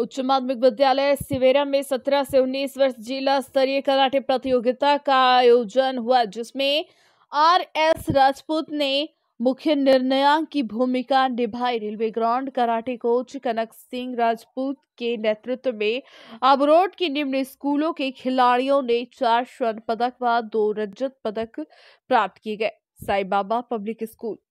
उच्च माध्यमिक विद्यालय सिवेरा में 17 से 19 वर्ष जिला स्तरीय कराटे प्रतियोगिता का आयोजन हुआ जिसमें आर एस राजपूत ने मुख्य निर्णयांक की भूमिका निभाई railway ground karate coach Kanak Singh Rajput के नेतृत्व में अबरोड के निम्न स्कूलों के खिलाड़ियों ने चार स्वर्ण पदक व दो रजत पदक प्राप्त किए गए साई बाबा पब्लिक स्कूल